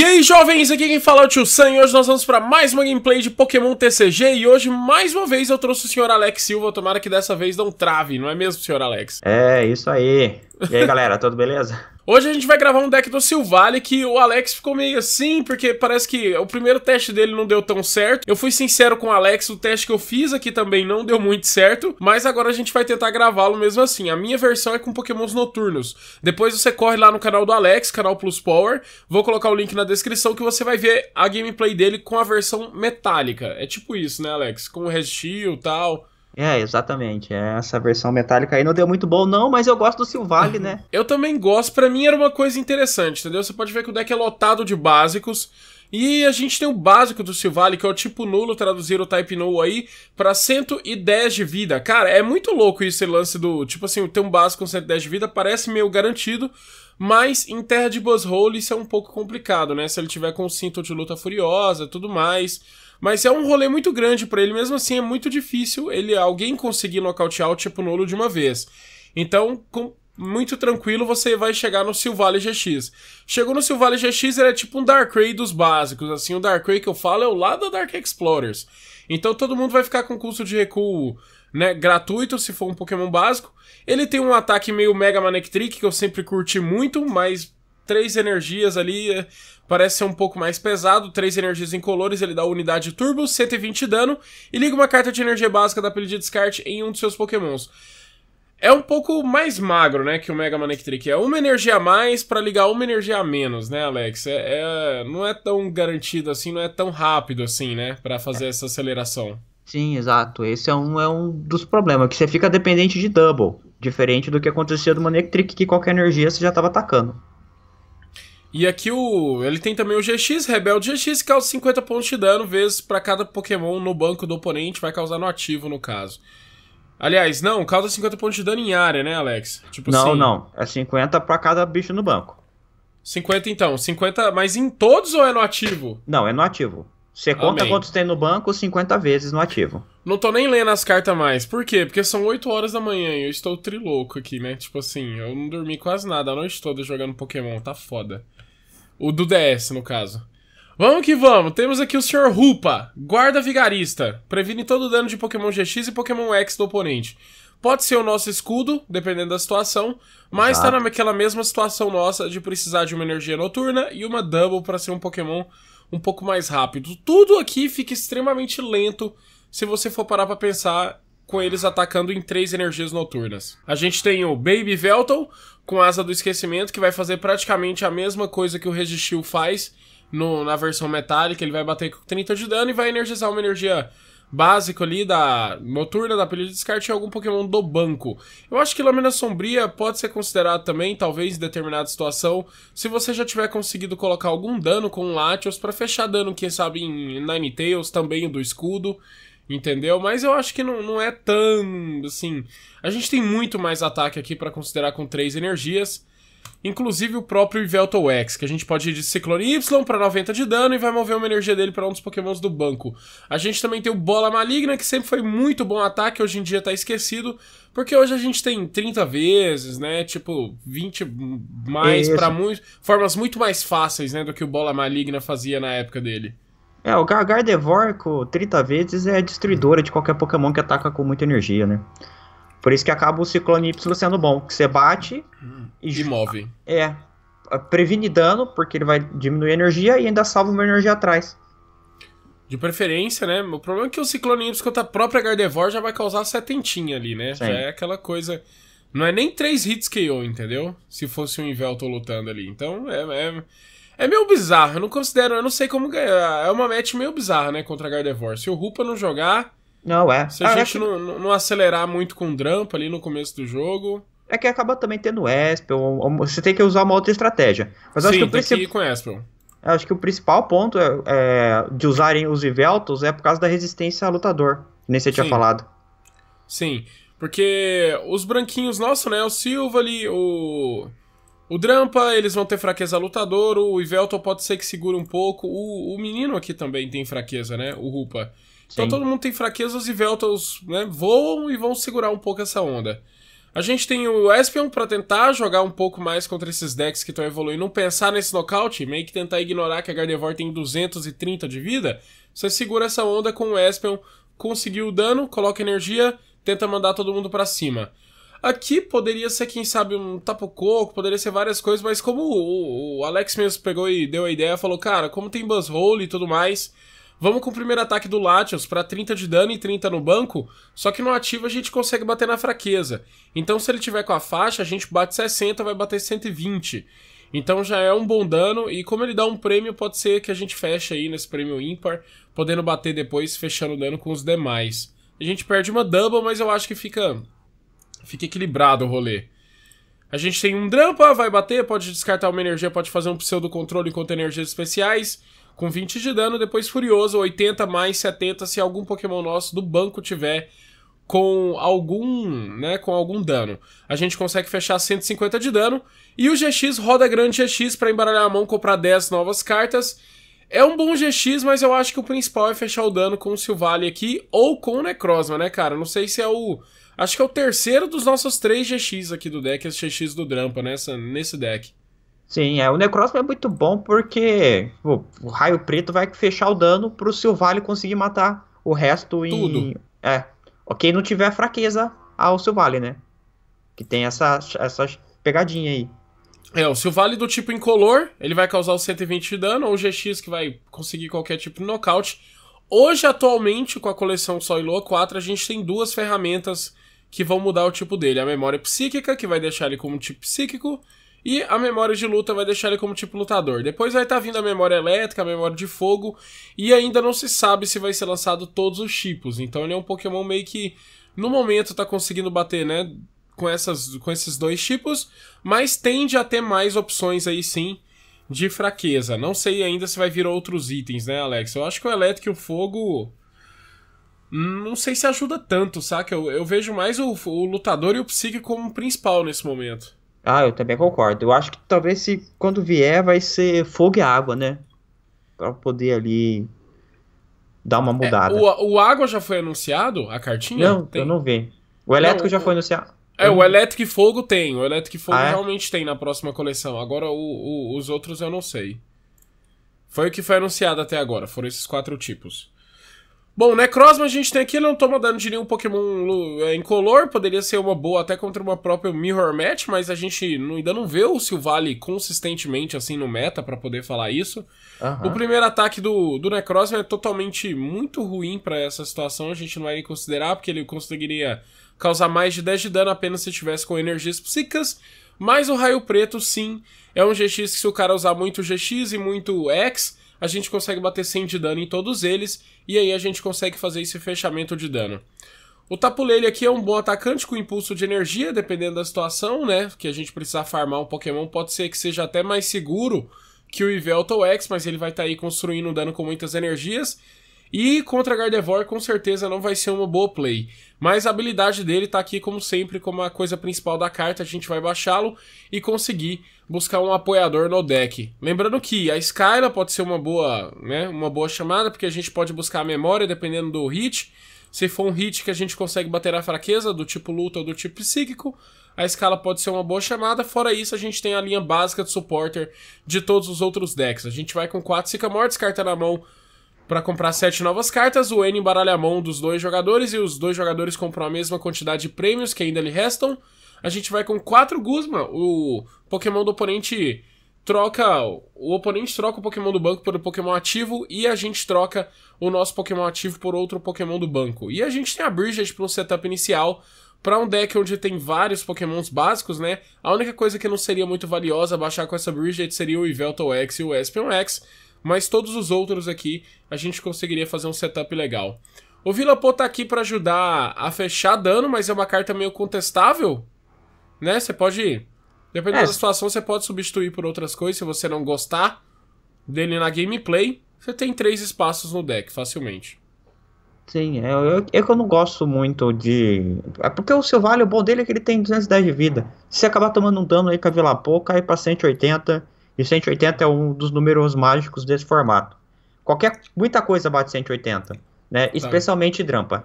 E aí jovens, aqui quem fala é o Tio Sam e hoje nós vamos para mais uma gameplay de Pokémon TCG e hoje mais uma vez eu trouxe o senhor Alex Silva, tomara que dessa vez não trave, não é mesmo senhor Alex? É, isso aí. E aí, galera, tudo beleza? Hoje a gente vai gravar um deck do Silvale que o Alex ficou meio assim, porque parece que o primeiro teste dele não deu tão certo. Eu fui sincero com o Alex, o teste que eu fiz aqui também não deu muito certo, mas agora a gente vai tentar gravá-lo mesmo assim. A minha versão é com pokémons noturnos. Depois você corre lá no canal do Alex, canal Plus Power, vou colocar o link na descrição que você vai ver a gameplay dele com a versão metálica. É tipo isso, né, Alex? Com o Red Shield e tal. É, exatamente. É, essa versão metálica aí não deu muito bom, não, mas eu gosto do Silvale, uhum. né? Eu também gosto. Para mim era uma coisa interessante, entendeu? Você pode ver que o deck é lotado de básicos. E a gente tem o básico do Silvale, que é o tipo nulo, traduzir o type null aí, pra 110 de vida. Cara, é muito louco esse lance do. Tipo assim, ter um básico com 110 de vida parece meio garantido, mas em terra de Hole isso é um pouco complicado, né? Se ele tiver com o cinto de luta furiosa tudo mais. Mas é um rolê muito grande para ele, mesmo assim é muito difícil ele alguém conseguir nocautear o tipo nulo de uma vez. Então, com, muito tranquilo, você vai chegar no Silvale GX. Chegou no Silvale GX, ele é tipo um Darkrai dos básicos, assim, o Darkrai que eu falo é o lá da Dark Explorers. Então todo mundo vai ficar com custo de recuo né, gratuito, se for um Pokémon básico. Ele tem um ataque meio Mega Manectric, que eu sempre curti muito, mas três energias ali, é, parece ser um pouco mais pesado, três energias incolores, ele dá unidade turbo, 120 dano, e liga uma carta de energia básica da pilha de descarte em um dos seus pokémons. É um pouco mais magro, né, que o Mega Manectric. É uma energia a mais para ligar uma energia a menos, né, Alex? É, é, não é tão garantido assim, não é tão rápido assim, né, para fazer essa aceleração. Sim, exato. Esse é um, é um dos problemas, que você fica dependente de double. Diferente do que acontecia do Manectric, que qualquer energia você já estava atacando. E aqui o ele tem também o GX, Rebelde GX, que causa 50 pontos de dano vezes para cada Pokémon no banco do oponente, vai causar no ativo, no caso. Aliás, não, causa 50 pontos de dano em área, né, Alex? Tipo não, assim, não. É 50 para cada bicho no banco. 50 então, 50, mas em todos ou é no ativo? Não, é no ativo. Você conta Amém. quantos tem no banco 50 vezes no ativo. Não tô nem lendo as cartas mais. Por quê? Porque são 8 horas da manhã e eu estou trilouco aqui, né? Tipo assim, eu não dormi quase nada a noite toda jogando Pokémon, tá foda. O do DS, no caso. Vamos que vamos, temos aqui o Sr. Rupa, guarda vigarista. Previne todo o dano de Pokémon GX e Pokémon X do oponente. Pode ser o nosso escudo, dependendo da situação, mas tá Exato. tá naquela mesma situação nossa de precisar de uma energia noturna e uma double para ser um Pokémon um pouco mais rápido. Tudo aqui fica extremamente lento se você for parar para pensar com eles atacando em três energias noturnas. A gente tem o Baby Velton com Asa do Esquecimento, que vai fazer praticamente a mesma coisa que o Registil faz no, na versão metálica. Ele vai bater com 30 de dano e vai energizar uma energia básica ali da noturna da pilha de descarte em algum Pokémon do banco. Eu acho que Lâmina Sombria pode ser considerado também, talvez em determinada situação, se você já tiver conseguido colocar algum dano com o Latios para fechar dano, quem sabe em Ninetales, também o do escudo entendeu? Mas eu acho que não, não é tão, assim... A gente tem muito mais ataque aqui para considerar com três energias, inclusive o próprio Ivelto X, que a gente pode ir de Ciclone Y para 90 de dano e vai mover uma energia dele para um dos pokémons do banco. A gente também tem o Bola Maligna, que sempre foi muito bom ataque, hoje em dia tá esquecido, porque hoje a gente tem 30 vezes, né, tipo 20 mais é para muitas formas muito mais fáceis, né, do que o Bola Maligna fazia na época dele. É, o Gardevoir com 30 vezes é destruidora de qualquer Pokémon que ataca com muita energia, né? Por isso que acaba o Ciclone Y sendo bom, que você bate hum, e, e move. É, previne dano, porque ele vai diminuir a energia e ainda salva uma energia atrás. De preferência, né? O problema é que o Ciclone Y contra a própria Gardevoir já vai causar setentinha ali, né? Sim. Já é aquela coisa... Não é nem três hits KO, entendeu? Se fosse um Invelto lutando ali. Então, é... é... É meio bizarro, eu não considero, eu não sei como ganhar. É uma match meio bizarra, né, contra a Gardevoir. Se o Rupa não jogar. Não, é. Se a ah, gente que... não, acelerar muito com o Drampa ali no começo do jogo. É que acaba também tendo Espel, ou, ou, você tem que usar uma outra estratégia. Mas Sim, acho que o principal. com Espel. Acho que o principal ponto é, é, de usarem os Iveltos é por causa da resistência a lutador. Nem você tinha Sim. falado. Sim, porque os branquinhos nossos, né? O Silva ali, o. O Drampa, eles vão ter fraqueza lutador, o Ivelton pode ser que segure um pouco, o, o menino aqui também tem fraqueza, né? O Rupa. Então Sim. todo mundo tem fraqueza, os Iveltons né, voam e vão segurar um pouco essa onda. A gente tem o Espion para tentar jogar um pouco mais contra esses decks que estão evoluindo. Não pensar nesse nocaute, meio que tentar ignorar que a Gardevoir tem 230 de vida. Você segura essa onda com o Espion, conseguiu o dano, coloca energia, tenta mandar todo mundo para cima. Aqui poderia ser, quem sabe, um tapo-coco, poderia ser várias coisas, mas como o, Alex mesmo pegou e deu a ideia, falou, cara, como tem Buzzhole e tudo mais, vamos com o primeiro ataque do Latios para 30 de dano e 30 no banco, só que no ativo a gente consegue bater na fraqueza. Então se ele tiver com a faixa, a gente bate 60, vai bater 120. Então já é um bom dano, e como ele dá um prêmio, pode ser que a gente feche aí nesse prêmio ímpar, podendo bater depois, fechando o dano com os demais. A gente perde uma double, mas eu acho que fica Fica equilibrado o rolê. A gente tem um Drampa, vai bater, pode descartar uma energia, pode fazer um pseudo controle contra energias especiais, com 20 de dano, depois Furioso, 80 mais 70 se algum Pokémon nosso do banco tiver com algum, né, com algum dano. A gente consegue fechar 150 de dano e o GX roda grande GX para embaralhar a mão, comprar 10 novas cartas. É um bom GX, mas eu acho que o principal é fechar o dano com o Silvale aqui ou com o Necrozma, né, cara? Não sei se é o Acho que é o terceiro dos nossos três GX aqui do deck, esse GX do Drampa, nessa, né, nesse deck. Sim, é, o Necrozma é muito bom porque pô, o raio preto vai fechar o dano pro Silvale conseguir matar o resto em... Tudo. É, ok, não tiver fraqueza ao Silvale, né? Que tem essa, essa pegadinha aí. É, o Silvale do tipo incolor, ele vai causar os 120 de dano, ou o GX que vai conseguir qualquer tipo de nocaute. Hoje, atualmente, com a coleção Só e Lua 4, a gente tem duas ferramentas que vão mudar o tipo dele. A memória psíquica, que vai deixar ele como tipo psíquico, e a memória de luta vai deixar ele como tipo lutador. Depois vai estar tá vindo a memória elétrica, a memória de fogo, e ainda não se sabe se vai ser lançado todos os tipos. Então ele é um Pokémon meio que no momento tá conseguindo bater, né, com essas com esses dois tipos, mas tende a ter mais opções aí sim de fraqueza. Não sei ainda se vai vir outros itens, né, Alex? Eu acho que o elétrico e o fogo não sei se ajuda tanto, saca? Eu, eu vejo mais o, o, lutador e o psique como principal nesse momento. Ah, eu também concordo. Eu acho que talvez se quando vier vai ser fogo e água, né? Pra poder ali dar uma é, mudada. É, o, o água já foi anunciado? A cartinha? Não, tem. eu não vi. O elétrico não, já foi anunciado. É, o e Fogo tem. O e Fogo ah, é? realmente tem na próxima coleção. Agora, o, o, os outros eu não sei. Foi o que foi anunciado até agora. Foram esses quatro tipos. Bom, Necrozma né, a gente tem aqui, ele não toma dano de nenhum Pokémon é, incolor, poderia ser uma boa até contra uma própria Mirror Match, mas a gente ainda não vê o Silvally consistentemente assim no meta para poder falar isso. Uhum. O primeiro ataque do, do Necrozma é totalmente muito ruim para essa situação, a gente não vai considerar, porque ele conseguiria causar mais de 10 de dano apenas se tivesse com energias psíquicas. Mas o raio preto, sim, é um GX que se o cara usar muito GX e muito X, a gente consegue bater 100 de dano em todos eles, e aí a gente consegue fazer esse fechamento de dano. O Tapulele aqui é um bom atacante com impulso de energia, dependendo da situação, né? Que a gente precisar farmar um Pokémon, pode ser que seja até mais seguro que o Ivelto X, mas ele vai estar tá aí construindo um dano com muitas energias. E contra Gardevoir, com certeza, não vai ser uma boa play. Mas a habilidade dele está aqui, como sempre, como a coisa principal da carta. A gente vai baixá-lo e conseguir buscar um apoiador no deck. Lembrando que a Skyla pode ser uma boa, né, uma boa chamada, porque a gente pode buscar a memória dependendo do hit. Se for um hit que a gente consegue bater a fraqueza, do tipo luta ou do tipo psíquico, a escala pode ser uma boa chamada. Fora isso, a gente tem a linha básica de supporter de todos os outros decks. A gente vai com 4 mortes carta na mão para comprar sete novas cartas, o N embaralha a mão dos dois jogadores e os dois jogadores compram a mesma quantidade de prêmios que ainda lhe restam. A gente vai com quatro Guzma. O Pokémon do oponente troca. O oponente troca o Pokémon do banco por um Pokémon ativo e a gente troca o nosso Pokémon ativo por outro Pokémon do banco. E a gente tem a Bridget para um setup inicial. Para um deck onde tem vários Pokémons básicos, né? A única coisa que não seria muito valiosa baixar com essa Bridget seria o Yveltal X e o Espion X mas todos os outros aqui a gente conseguiria fazer um setup legal. O Pô tá aqui para ajudar a fechar dano, mas é uma carta meio contestável, né? Você pode, dependendo é. da situação, você pode substituir por outras coisas se você não gostar dele na gameplay. Você tem três espaços no deck facilmente. Sim, é eu, eu, é eu não gosto muito de. É porque o Silvalho, o bom dele é que ele tem 210 de vida. Se acabar tomando um dano aí com a Vila Pô, cai pra 180 e 180 é um dos números mágicos desse formato. Qualquer, muita coisa bate 180, né? Tá. Especialmente Drampa.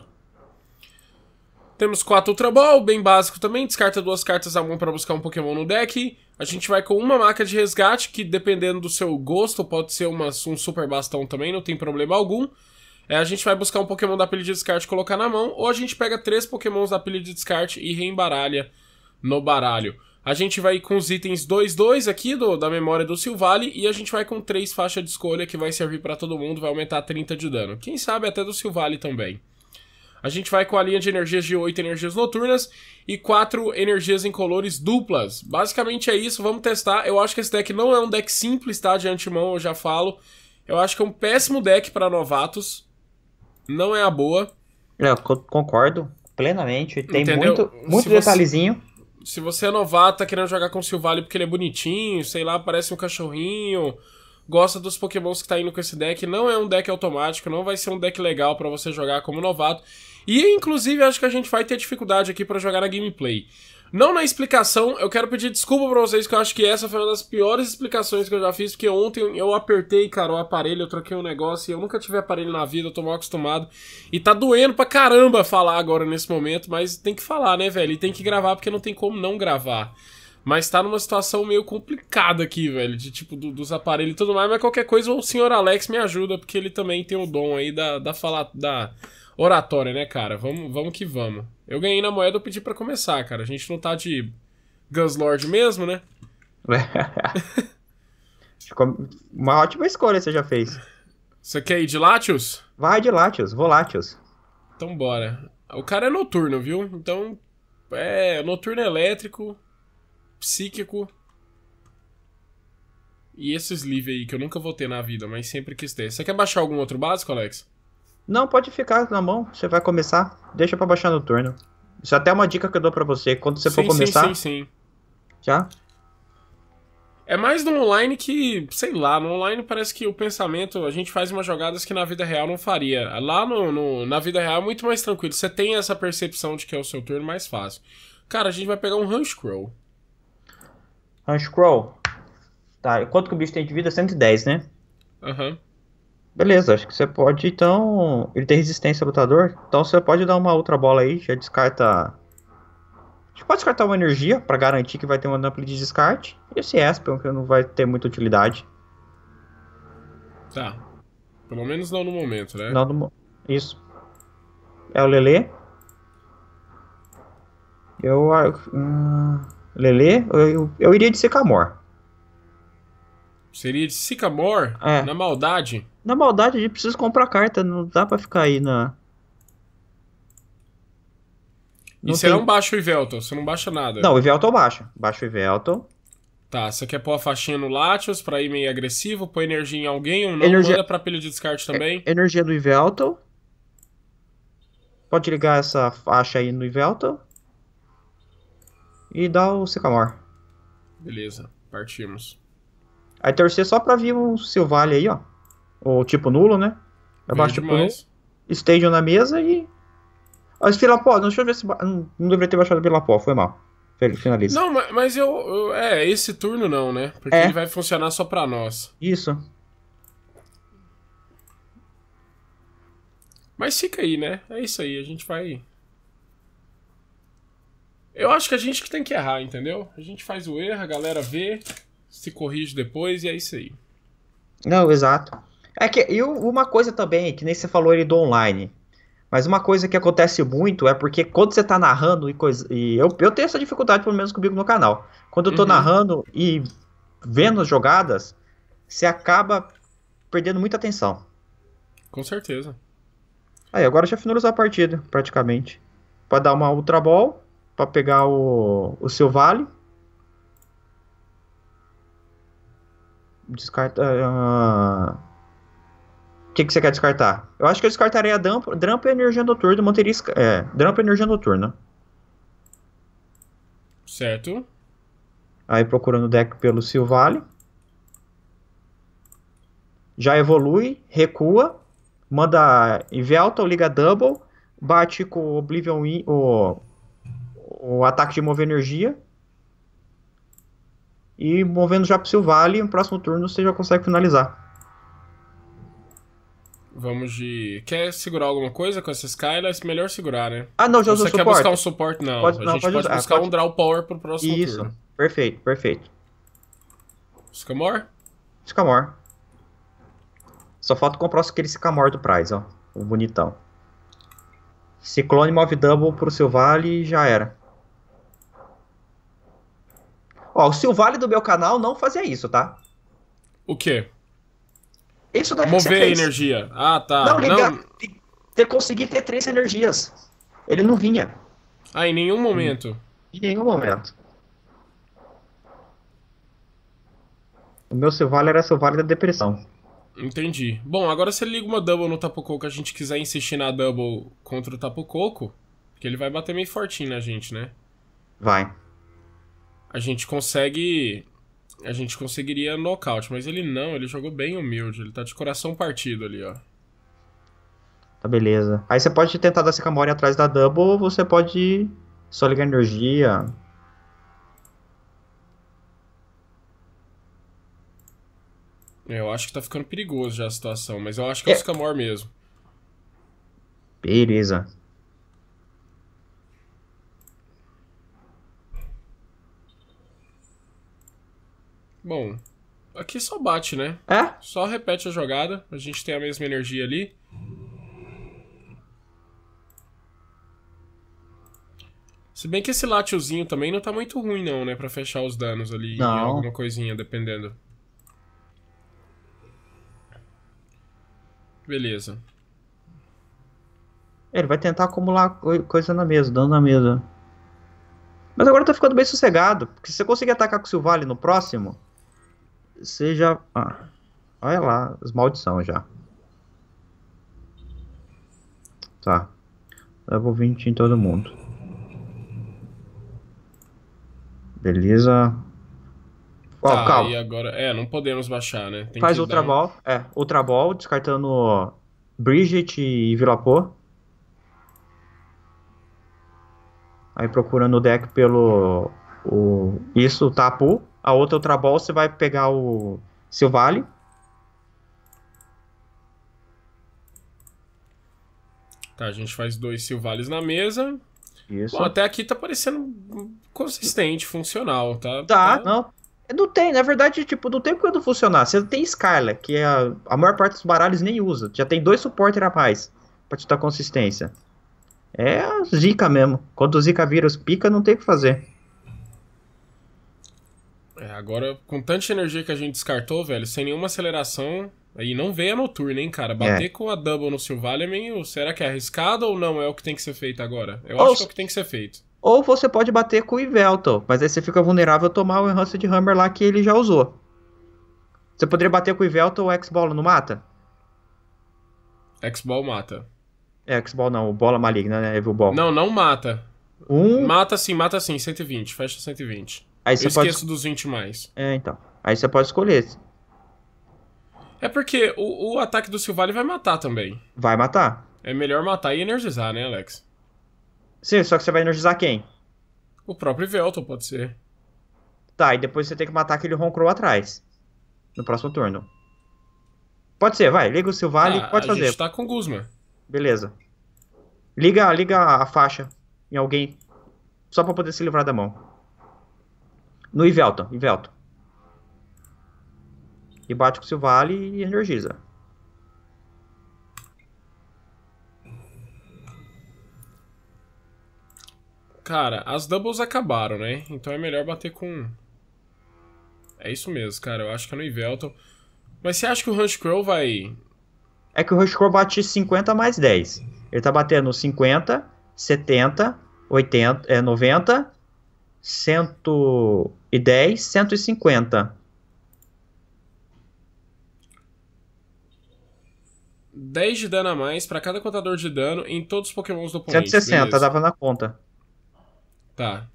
Temos quatro Ultra Ball, bem básico também. Descarta duas cartas a mão para buscar um Pokémon no deck. A gente vai com uma marca de resgate, que dependendo do seu gosto, pode ser uma, um super bastão também, não tem problema algum. É, a gente vai buscar um Pokémon da pilha de descarte e colocar na mão, ou a gente pega três Pokémons da pilha de descarte e reembaralha no baralho. A gente vai com os itens 2-2 aqui do, da memória do Silvale e a gente vai com três faixas de escolha que vai servir para todo mundo, vai aumentar 30 de dano. Quem sabe até do Silvale também. A gente vai com a linha de energias de 8 energias noturnas e 4 energias em colores duplas. Basicamente é isso, vamos testar. Eu acho que esse deck não é um deck simples, tá? De antemão eu já falo. Eu acho que é um péssimo deck para novatos. Não é a boa. É, eu concordo plenamente. Tem Entendeu? muito, muito detalhezinho. Você se você é novato, tá querendo jogar com o Silvally porque ele é bonitinho, sei lá, parece um cachorrinho, gosta dos pokémons que tá indo com esse deck, não é um deck automático, não vai ser um deck legal para você jogar como novato. E inclusive acho que a gente vai ter dificuldade aqui para jogar na gameplay. Não na explicação, eu quero pedir desculpa pra vocês, que eu acho que essa foi uma das piores explicações que eu já fiz, porque ontem eu apertei, cara, o aparelho, eu troquei um negócio e eu nunca tive aparelho na vida, eu tô mal acostumado. E tá doendo pra caramba falar agora nesse momento, mas tem que falar, né, velho? E tem que gravar porque não tem como não gravar. Mas tá numa situação meio complicada aqui, velho. De tipo, do, dos aparelhos e tudo mais. Mas qualquer coisa, o senhor Alex me ajuda, porque ele também tem o dom aí da, da, falar, da oratória, né, cara? Vamos, vamos que vamos. Eu ganhei na moeda, eu pedi para começar, cara. A gente não tá de Guslord mesmo, né? Uma ótima escolha você já fez. Você quer ir de Latios? Vai de Latios, vou Latios. Então bora. O cara é noturno, viu? Então é noturno elétrico, psíquico. E esse sleeve aí que eu nunca vou ter na vida, mas sempre quis ter. Você quer baixar algum outro básico, Alex? Não, pode ficar na mão, você vai começar. Deixa para baixar no turno. Isso é até é uma dica que eu dou para você. Quando você sim, for começar. Sim, sim, sim. Já? É mais no online que, sei lá, no online parece que o pensamento, a gente faz umas jogadas que na vida real não faria. Lá no, no, na vida real é muito mais tranquilo. Você tem essa percepção de que é o seu turno mais fácil. Cara, a gente vai pegar um Hunch Crow. Hunch Crow? Tá, quanto que o bicho tem de vida? 110, né? Aham. Uhum. Beleza, acho que você pode, então. Ele tem resistência lutador, então você pode dar uma outra bola aí, já descarta. A gente pode descartar uma energia para garantir que vai ter uma dupla de descarte. E esse Espion que não vai ter muita utilidade. Tá. Pelo menos não no momento, né? Não no... Isso. É o Lele. Eu. Hum, Lele, eu, eu, eu iria de Secamor. Seria de Sycamore? É. Na maldade? Na maldade, a gente precisa comprar carta, não dá pra ficar aí na. Não e você é tem... não baixa o Ivelton, você não baixa nada. Não, o Ivelton baixa. Baixa o Ivelton. Tá, você quer pôr a faixinha no Latios pra ir meio agressivo, pôr energia em alguém ou não? Energia... Manda pra pilha de descarte também. É, energia do Ivelton. Pode ligar essa faixa aí no Ivelton. E dar o Sycamore. Beleza, partimos. Aí torcer só pra vir o Silvale aí, ó. Ou tipo nulo, né? Abaixo baixo tipo nulo. Stadium na mesa e. Mas ah, Filapó, deixa eu ver se. Não, não deveria ter baixado o Filapó, foi mal. Finaliza. Não, mas, mas eu, eu, É, esse turno não, né? Porque é. ele vai funcionar só pra nós. Isso. Mas fica aí, né? É isso aí, a gente vai. Eu acho que a gente que tem que errar, entendeu? A gente faz o erro, a galera vê se corrige depois e é isso aí. Não, exato. É que e uma coisa também, que nem você falou ele do online. Mas uma coisa que acontece muito é porque quando você está narrando e coisa. E eu, eu tenho essa dificuldade, pelo menos comigo no canal. Quando eu estou uhum. narrando e vendo as jogadas, você acaba perdendo muita atenção. Com certeza. Aí, agora já finalizou a partida, praticamente. Para dar uma Ultra Ball, para pegar o, o seu vale. Descarta. O uh... Ah, que, que você quer descartar? Eu acho que eu descartaria a Damp, Drampa e Energia Noturna manteria. É, Drampa e Energia Noturna. Certo. Aí procurando o deck pelo Silvale. Já evolui, recua, manda Invelta ou Liga Double, bate com o Oblivion o, o ataque de mover energia, e movendo já pro seu vale, no próximo turno você já consegue finalizar. Vamos de. Quer segurar alguma coisa com essa é Melhor segurar, né? Ah, não, já usou suporte. Você quer buscar um suporte? Não. Pode, não, a gente pode, pode ah, buscar um draw power pro próximo Isso. turno. Isso. Perfeito, perfeito. Scamor? Scamor. Só falta comprar aquele Scamor do Prize, ó. O bonitão. Ciclone move double pro seu vale e já era. Ó, se o vale do meu canal não fazia isso, tá? O quê? Isso daí Mover a energia. Ah, tá. Não, ligar, não... Ter, conseguir ter três energias. Ele não vinha. Ah, em nenhum momento. Em nenhum momento. O meu Silvale era Silvale da depressão. Entendi. Bom, agora se ele liga uma double no Tapu Coco, a gente quiser insistir na double contra o Tapu Coco, que ele vai bater meio fortinho na gente, né? Vai a gente consegue. A gente conseguiria nocaute, mas ele não, ele jogou bem humilde, ele tá de coração partido ali, ó. Tá beleza. Aí você pode tentar dar Sicamore atrás da Double, ou você pode só ligar energia. É, eu acho que tá ficando perigoso já a situação, mas eu acho que é, é o Sicamore mesmo. Beleza. Bom, aqui só bate, né? É? Só repete a jogada. A gente tem a mesma energia ali. Se bem que esse látiozinho também não tá muito ruim, não, né? Pra fechar os danos ali não. em alguma coisinha, dependendo. Beleza. É, ele vai tentar acumular coisa na mesa, dano na mesa. Mas agora tá ficando bem sossegado. Porque se você conseguir atacar com o Silvale no próximo, seja. Ah, olha lá, as maldições já. Tá. Level 20 em todo mundo. Beleza. Ó, tá, calma. E agora, é, não podemos baixar, né? Tem Faz Ultra dar... Ball, é, Ultra Ball, descartando Bridget e Vilapô. Aí procurando o deck pelo o, isso, o Tapu. A outra Ultra é Ball você vai pegar o seu vale. Tá, a gente faz dois Silvales na mesa. Isso. Bom, até aqui tá parecendo consistente, funcional, tá? Tá, tá. não. Não tem, na verdade, tipo, não tem quando funcionar. Você tem Scarla, que é a, a maior parte dos baralhos nem usa. Já tem dois suportes a mais pra te dar consistência. É a zica mesmo. Quando o zica vírus pica, não tem o que fazer. É, agora, com tanta energia que a gente descartou, velho, sem nenhuma aceleração, aí não veio a noturna, hein, cara? Bater é. com a double no Silvalha é meio. Será que é arriscado ou não? É o que tem que ser feito agora? Eu ou acho que é o que tem que ser feito. Ou você pode bater com o Ivelto, mas aí você fica vulnerável a tomar o Enhanced Hammer lá que ele já usou. Você poderia bater com o Ivelto ou o X-Ball não mata? X-Ball mata. É, X-Ball não, bola maligna, né? Evil Ball. Não, não mata. Um... Mata sim, mata sim, 120, fecha 120. Aí você Eu pode... esqueço dos 20 mais. É, então. Aí você pode escolher. É porque o, o ataque do Silvale vai matar também. Vai matar. É melhor matar e energizar, né, Alex? Sim, só que você vai energizar quem? O próprio Velton, pode ser. Tá, e depois você tem que matar aquele Roncrow atrás. No próximo turno. Pode ser, vai. Liga o Silvale, ah, pode a fazer. A gente tá com o Guzman. Beleza. Liga, liga a faixa em alguém. Só pra poder se livrar da mão. No Ivelton, Ivelton. E bate com o seu e energiza. Cara, as doubles acabaram, né? Então é melhor bater com... É isso mesmo, cara. Eu acho que é no Ivelton. Mas você acha que o Rush Crow vai... É que o Rush Crow bate 50 mais 10. Ele tá batendo 50, 70, 80, é, 90, 100 e 10, 150. 10 de dano a mais para cada contador de dano em todos os pokémons do oponente. 160, beleza. dava na conta. Tá.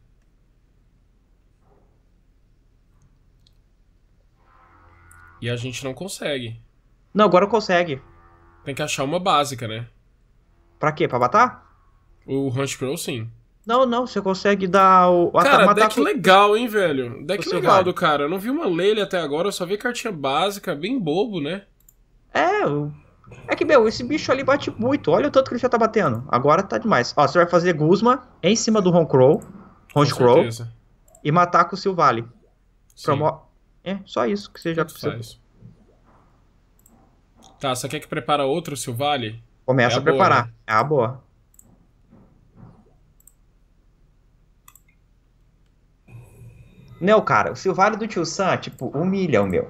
E a gente não consegue. Não, agora consegue. Tem que achar uma básica, né? Pra quê? Pra matar? O Hunch Crow, sim. Não, não, você consegue dar o. Cara, matar deck legal, hein, velho? Deck legal do cara. Eu não vi uma lele até agora, eu só vi cartinha básica, bem bobo, né? É, é que, meu, esse bicho ali bate muito. Olha o tanto que ele já tá batendo. Agora tá demais. Ó, você vai fazer Guzma em cima do Roncrow. Roncrow. E matar com o Silvale. Promo... É, só isso que você já precisa. Faz. Tá, você quer que prepara outro Silvale? Começa é a, a boa, preparar. Né? É a boa. Não, cara, o Silvário do Tio Sam, tipo, humilha o meu.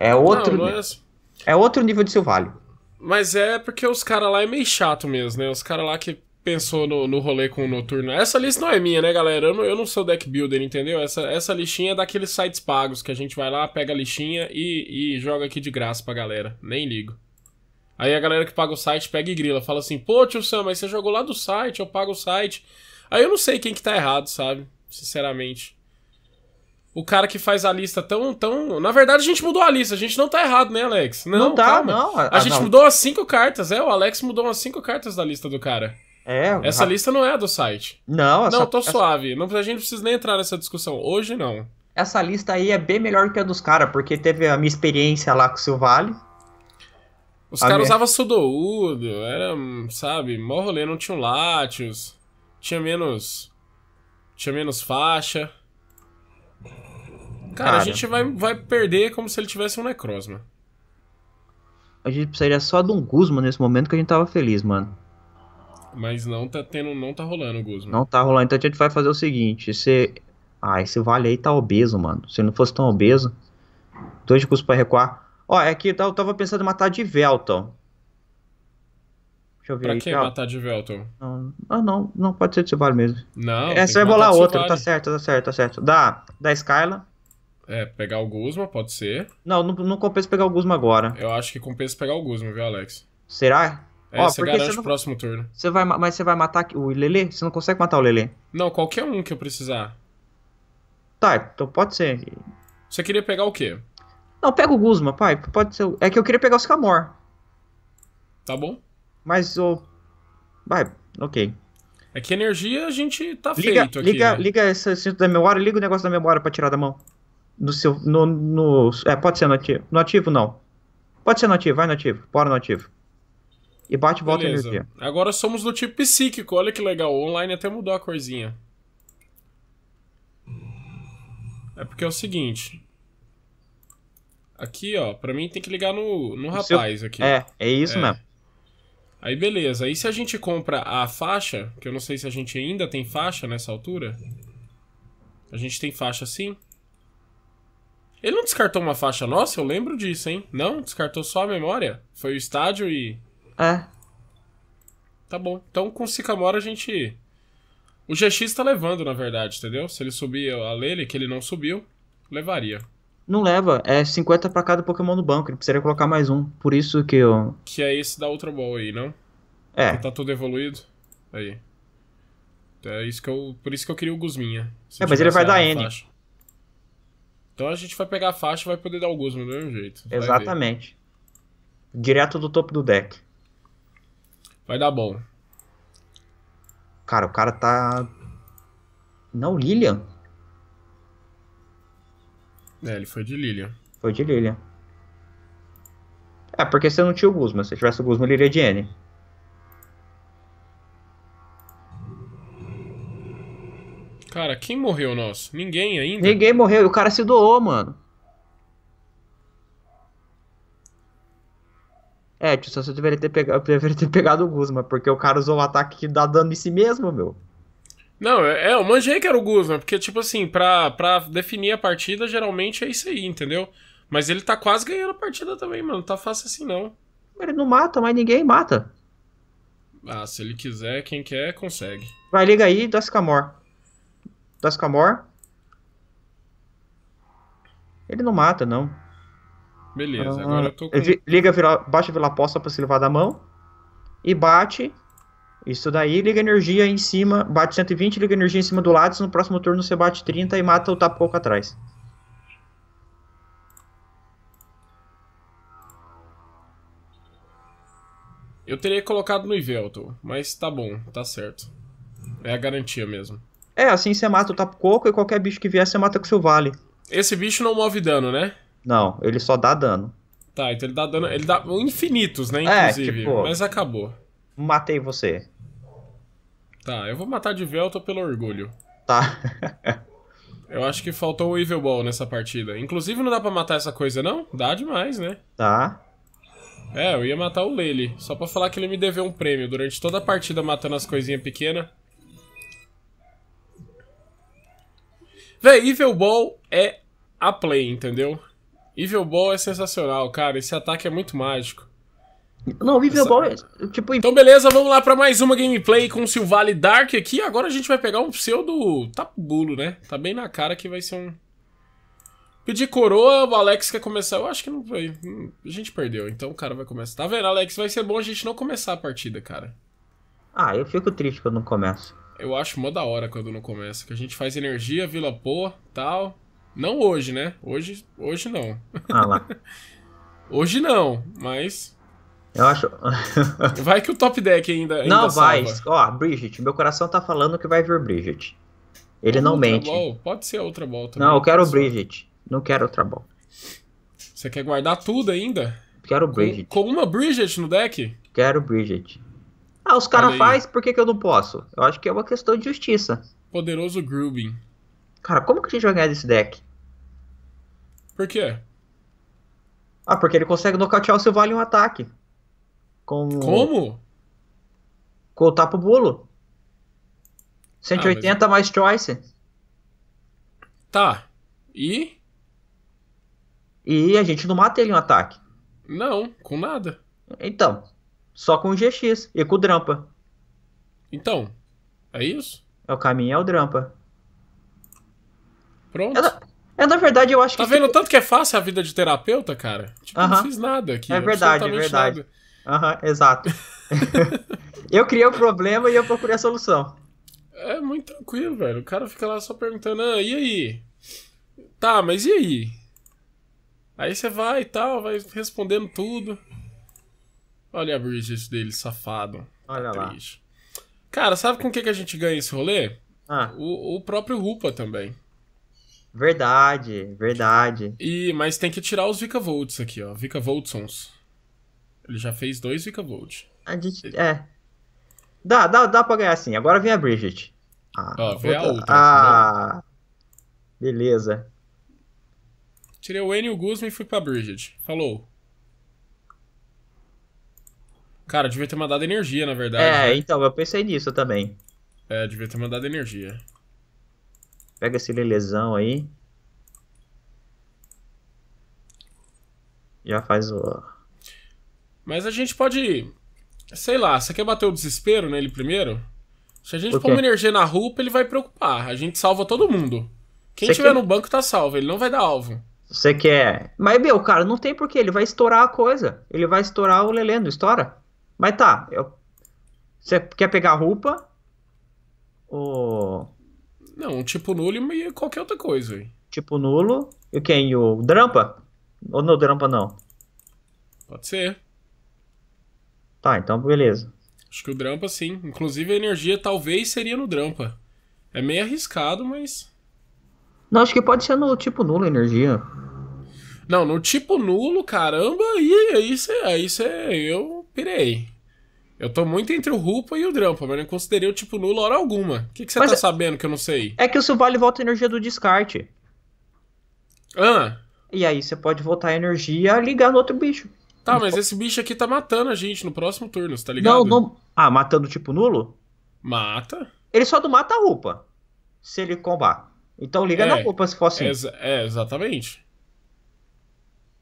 É outro. Não, mas... É outro nível de Silvário. Mas é porque os caras lá é meio chato mesmo, né? Os caras lá que pensou no, no rolê com o Noturno. Essa lista não é minha, né, galera? Eu não, eu não sou deck builder, entendeu? Essa, essa listinha é daqueles sites pagos que a gente vai lá, pega a listinha e, e joga aqui de graça pra galera. Nem ligo. Aí a galera que paga o site pega e grila, fala assim: pô, tio Sam, mas você jogou lá do site, eu pago o site. Aí eu não sei quem que tá errado, sabe? Sinceramente o cara que faz a lista tão, tão. Na verdade, a gente mudou a lista. A gente não tá errado, né, Alex? Não, não tá, calma. não. A, a ah, gente não. mudou as cinco cartas. É, o Alex mudou as cinco cartas da lista do cara. É. Essa lista não é a do site. Não, essa, Não, tô essa... suave. Não, a gente não precisa nem entrar nessa discussão. Hoje não. Essa lista aí é bem melhor que a dos caras, porque teve a minha experiência lá com o Silvale. Os caras minha... usavam Sudoudo, era, sabe, mó rolê, não tinha um Latios, tinha menos. Tinha menos faixa. Cara, Cara, a gente vai, vai perder como se ele tivesse um necros, A gente precisaria só de um Guzman nesse momento que a gente tava feliz, mano. Mas não tá tendo, não tá rolando o Guzman. Não tá rolando, então a gente vai fazer o seguinte, você... Ah, esse vale aí tá obeso, mano. Se não fosse tão obeso, dois de custo pra recuar. Ó, é que eu tava pensando em matar de Velton. Deixa eu ver pra que matar de Velton? Não, ah, não, não pode ser de Vale mesmo. Não, Essa vai bolar outra, tá certo, tá certo, tá certo. dá da Skyla. É, pegar o Guzma, pode ser. Não, não, não compensa pegar o Guzma agora. Eu acho que compensa pegar o Guzma, viu, Alex? Será? É, Ó, você garante você não... o próximo turno. Você vai, mas você vai matar o Lele? Você não consegue matar o Lele? Não, qualquer um que eu precisar. Tá, então pode ser. Você queria pegar o quê? Não, pega o Guzma, pai. Pode ser. É que eu queria pegar o Scamor. Tá bom. Mas o. Vai, ok. É que energia a gente tá liga, feito aqui. Liga, né? liga esse assunto da memória, liga o negócio da memória pra tirar da mão no seu. No, no, é, pode ser no ativo. No ativo, não. Pode ser no ativo, vai no ativo, bora no ativo. E bate e volta Beleza. energia. Agora somos do tipo psíquico, olha que legal. O online até mudou a corzinha. É porque é o seguinte. Aqui, ó, pra mim tem que ligar no, no rapaz seu... aqui. É, é isso é. mesmo. Aí beleza. Aí se a gente compra a faixa, que eu não sei se a gente ainda tem faixa nessa altura. A gente tem faixa sim. Ele não descartou uma faixa nossa? Eu lembro disso, hein? Não, descartou só a memória. Foi o estádio e. É. Tá bom. Então com o Sycamore a gente. O GX tá levando, na verdade, entendeu? Se ele subir a Lele, que ele não subiu, levaria. Não leva, é 50 para cada Pokémon no banco, ele precisaria colocar mais um. Por isso que eu. Que é esse da Ultra Ball aí, não? É. Que tá tudo evoluído. Aí. É isso que eu. Por isso que eu queria o Gusminha. É, mas ele vai dar N. Faixa. Então a gente vai pegar a faixa e vai poder dar o gozo do mesmo jeito. Exatamente. Direto do topo do deck. Vai dar bom. Cara, o cara tá. Não, Lilian? É, ele foi de Lilian. Foi de Lilian. É, porque você não tinha o Guzman. Se tivesse o Guzman, ele iria de N. Cara, quem morreu nosso? Ninguém ainda? Ninguém morreu, o cara se doou, mano. É, tio, só você deveria ter, pega... deveria ter pegado o Guzma, porque o cara usou o um ataque que dá dano em si mesmo, meu. Não, é, é, eu manjei que era o Guzma, porque, tipo assim, pra, pra definir a partida, geralmente é isso aí, entendeu? Mas ele tá quase ganhando a partida também, mano. Não tá fácil assim, não. Ele não mata, mas ninguém mata. Ah, se ele quiser, quem quer, consegue. Vai, liga aí e dá Dascamor. Ele não mata, não. Beleza, ah, agora eu tô com... Liga, vira, baixa a Vila Aposta pra se levar da mão. E bate. Isso daí, liga energia em cima. Bate 120, liga energia em cima do Lades. No próximo turno você bate 30 e mata o Tapo pouco atrás. Eu teria colocado no Ivelto, mas tá bom, tá certo. É a garantia mesmo. É, assim você mata tá o Tapu Coco e qualquer bicho que vier você mata com seu vale. Esse bicho não move dano, né? Não, ele só dá dano. Tá, então ele dá dano. Ele dá infinitos, né? É, inclusive. É, tipo, mas acabou. Matei você. Tá, eu vou matar de Velto pelo orgulho. Tá. eu acho que faltou o Evil Ball nessa partida. Inclusive não dá pra matar essa coisa, não? Dá demais, né? Tá. É, eu ia matar o Lele. Só pra falar que ele me deveu um prêmio durante toda a partida matando as coisinhas pequenas. Véi, Evil Ball é a play, entendeu? Evil Ball é sensacional, cara. Esse ataque é muito mágico. Não, Evil Essa... Ball é tipo. Então, beleza, vamos lá para mais uma gameplay com o Silvale Dark aqui. Agora a gente vai pegar um pseudo tapulo, né? Tá bem na cara que vai ser um. Pedir coroa, o Alex quer começar. Eu acho que não vai. A gente perdeu, então o cara vai começar. Tá vendo, Alex? Vai ser bom a gente não começar a partida, cara. Ah, eu fico triste quando não começo. Eu acho mó da hora quando não começa. Que a gente faz energia, Vila Pô, tal. Não hoje, né? Hoje, hoje não. Ah lá. hoje não, mas. Eu acho. vai que o top deck ainda. ainda não vai. Ó, Bridget, meu coração tá falando que vai vir Bridget. Ele Ou não outra mente. Ball. Pode ser outra ball também. Não, eu quero o Bridget. Não quero outra ball. Você quer guardar tudo ainda? Quero o Bridget. Com, com uma Bridget no deck? Quero Bridget. Ah, os caras fazem, por que, que eu não posso? Eu acho que é uma questão de justiça. Poderoso Grooving. Cara, como que a gente vai ganhar desse deck? Por quê? Ah, porque ele consegue nocautear o seu vale em um ataque. Com... Como? Com o Tapo bolo. 180 ah, mas... mais choice. Tá. E? E a gente não mata ele em um ataque. Não, com nada. Então, só com o GX e com o Drampa. Então, é isso? É o caminho, é o Drampa. Pronto. É, na é, verdade, eu acho tá que. Tá vendo se... tanto que é fácil a vida de terapeuta, cara? Tipo, uh -huh. não fiz nada aqui. É verdade, é verdade. Aham, uh -huh, exato. eu criei o problema e eu procurei a solução. É muito tranquilo, velho. O cara fica lá só perguntando, ah, e aí? Tá, mas e aí? Aí você vai e tal, vai respondendo tudo. Olha a Bridget dele, safado. Olha tá lá. Triste. Cara, sabe com o que, que a gente ganha esse rolê? Ah. O, o próprio Rupa também. Verdade, verdade. E Mas tem que tirar os Vika Volts aqui, ó. Vika Voltsons. Ele já fez dois Vika Volt. A gente. É. Dá, dá, dá pra ganhar sim. Agora vem a Bridget. Ah, ó, vem outra. a outra. Ah, beleza. Tirei o N e o Guzman e fui pra Bridget. Falou. Cara, devia ter mandado energia, na verdade. É, né? então, eu pensei nisso também. É, devia ter mandado energia. Pega esse lelezão aí. Já faz o... Mas a gente pode... Sei lá, você quer bater o desespero nele primeiro? Se a gente pôr uma energia na rupa, ele vai preocupar. A gente salva todo mundo. Quem tiver quer... no banco tá salvo, ele não vai dar alvo. Você quer... Mas, meu, cara, não tem porquê. Ele vai estourar a coisa. Ele vai estourar o lelê, não estoura? Mas tá, eu... você quer pegar a roupa? Ou... Não, tipo nulo e qualquer outra coisa. Hein? Tipo nulo. E quem? O Drampa? Ou não, Drampa não? Pode ser. Tá, então beleza. Acho que o Drampa sim. Inclusive a energia talvez seria no Drampa. É meio arriscado, mas. Não, acho que pode ser no tipo nulo a energia. Não, no tipo nulo, caramba, e aí você. Aí você. Eu pirei. Eu tô muito entre o Rupa e o Drampa, mas não considerei o tipo nulo hora alguma. O que, que você mas tá é... sabendo que eu não sei? É que o seu vale volta a energia do descarte. Ah. E aí você pode voltar a energia ligar no outro bicho. Tá, mas esse bicho aqui tá matando a gente no próximo turno, você tá ligado? Não, não. Ah, matando tipo nulo? Mata. Ele só não mata a Rupa. Se ele combar. Então liga é, na Rupa se for assim. É, exatamente.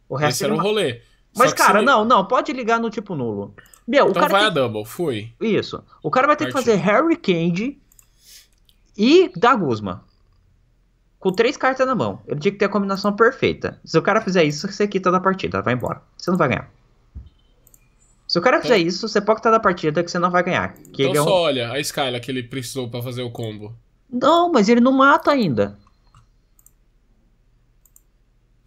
O resto Esse era o um rolê. Mas, cara, se... não, não, pode ligar no tipo nulo. Meu, então o cara. Vai tem... a double, fui. Isso. O cara vai ter Partiu. que fazer Harry Candy e da Com três cartas na mão. Ele tinha que ter a combinação perfeita. Se o cara fizer isso, você quita da partida, vai embora. Você não vai ganhar. Se o cara fizer então- isso, você pode quitar da partida que você não vai ganhar. Que então é um... só olha a Skyla que ele precisou para fazer o combo. Não, mas ele não mata ainda.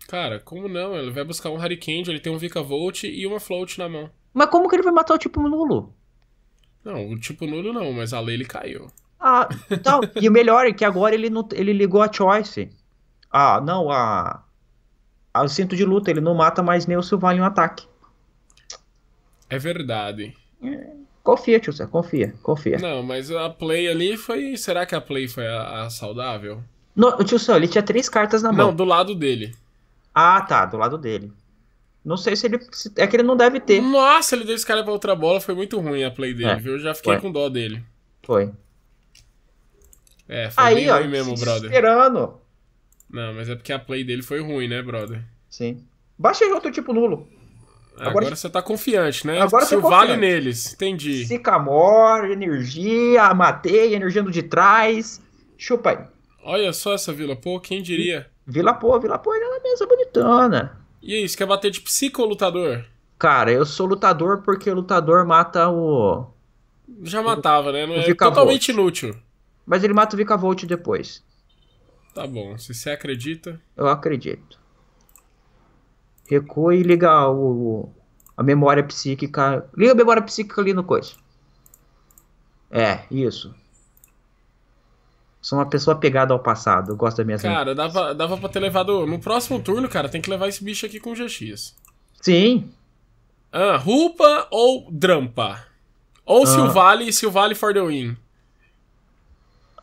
Cara, como não? Ele vai buscar um Hurricane, ele tem um Vika Volt e uma Float na mão. Mas como que ele vai matar o tipo nulo? Não, o tipo nulo não, mas a lei ele caiu. Ah, então, e o melhor é que agora ele, não, ele ligou a Choice. Ah, não, a, a. O cinto de luta, ele não mata mais nem o Silvano em um ataque. É verdade. É, confia, tio, confia, confia. Não, mas a play ali foi. Será que a play foi a, a saudável? Não, tio, ele tinha três cartas na mão. Não, do lado dele. Ah, tá, do lado dele. Não sei se ele. Se, é que ele não deve ter. Nossa, ele deu esse cara pra outra bola, foi muito ruim a play dele, é, viu? Eu já fiquei foi. com dó dele. Foi. É, foi Aí, ó, ruim mesmo, brother. Esperando. Não, mas é porque a play dele foi ruim, né, brother? Sim. Baixa outro tipo nulo. Agora, agora você tá confiante, né? Agora você é vale confiante. neles, entendi. Sicamore, energia, matei, energia do de trás. Chupa aí. Olha só essa vila, pô, quem diria? Vila Pô, Vila Pô é uma mesa bonitona. E aí, você quer bater de psico ou lutador? Cara, eu sou lutador porque lutador mata o. Já matava, né? Não é totalmente inútil. Mas ele mata o Vika Volt depois. Tá bom, se você acredita. Eu acredito. Recua e liga o, a memória psíquica. Liga a memória psíquica ali no coisa. É, isso. Sou uma pessoa pegada ao passado. Eu gosto da minha Cara, dava, dava pra ter levado. No próximo turno, cara, tem que levar esse bicho aqui com GX. Sim. Ah, Rupa ou Drampa? Ou ah. Silvale e Silvale for the win.